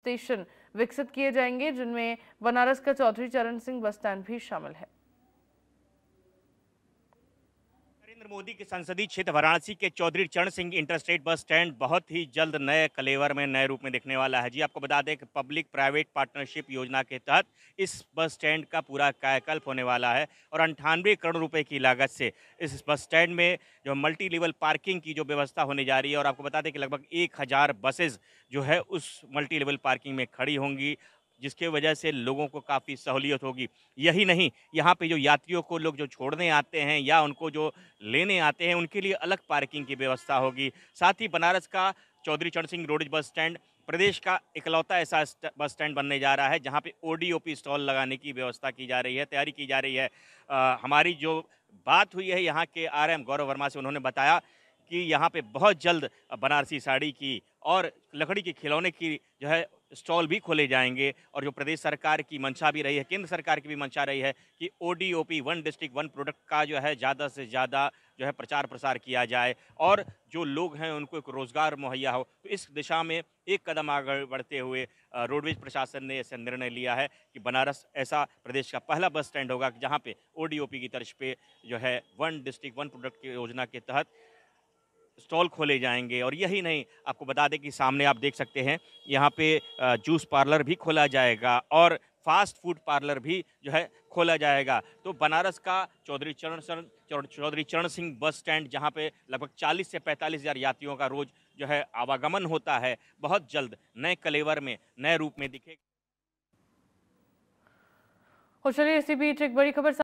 station विकसित किए जाएंगे जिनमें बनारस का चौधरी चरण सिंह बस स्टैंड भी शामिल है नरेंद्र मोदी के संसदीय क्षेत्र वाराणसी के Chaudhary Charan Singh interstate bus stand बहुत ही जल्द नए कलेवर में नए रूप में दिखने वाला है जी आपको बता दें कि पब्लिक प्राइवेट पार्टनरशिप योजना के तहत इस बस स्टैंड का पूरा कायाकल्प होने वाला है और अंठानवे करोड़ रुपए की लागत से इस बस स्टैंड में जो मल्टी लेवल पार्किंग की जो व्यवस्था होने जा रही है और आपको बता दें कि लगभग एक बसेज जो है उस मल्टी लेवल पार्किंग में खड़ी होंगी जिसके वजह से लोगों को काफ़ी सहूलियत होगी यही नहीं यहाँ पे जो यात्रियों को लोग जो छोड़ने आते हैं या उनको जो लेने आते हैं उनके लिए अलग पार्किंग की व्यवस्था होगी साथ ही बनारस का Chaudhary Charan Singh road bus stand प्रदेश का इकलौता ऐसा बस स्टैंड बनने जा रहा है जहाँ पे ओ स्टॉल लगाने की व्यवस्था की जा रही है तैयारी की जा रही है आ, हमारी जो बात हुई है यहाँ के एम गौरव वर्मा से उन्होंने बताया कि यहाँ पे बहुत जल्द बनारसी साड़ी की और लकड़ी के खिलौने की जो है स्टॉल भी खोले जाएंगे और जो प्रदेश सरकार की मंशा भी रही है केंद्र सरकार की भी मंशा रही है कि O D O P one district one product का जो है ज़्यादा से ज़्यादा जो है प्रचार प्रसार किया जाए और जो लोग हैं उनको एक रोज़गार मुहैया हो तो इस दिशा में एक कदम आगे बढ़ते हुए रोडवेज प्रशासन ने ऐसा निर्णय लिया है कि बनारस ऐसा प्रदेश का पहला बस स्टैंड होगा जहाँ पर ओ की तर्ज पर जो है वन डिस्ट्रिक्ट वन प्रोडक्ट की योजना के तहत स्टॉल खोले जाएंगे और यही नहीं आपको बता दें कि सामने आप देख सकते हैं यहाँ पे जूस पार्लर भी खोला जाएगा और फास्ट फूड पार्लर भी जो है खोला जाएगा तो बनारस का चौधरी चरण sir Chaudhary Charan Singh bus stand जहाँ पे लगभग 40 से पैंतालीस हज़ार यात्रियों का रोज़ जो है आवागमन होता है बहुत जल्द नए कलेवर में नए रूप में दिखेगा और चलिए इसी बीच एक बड़ी खबर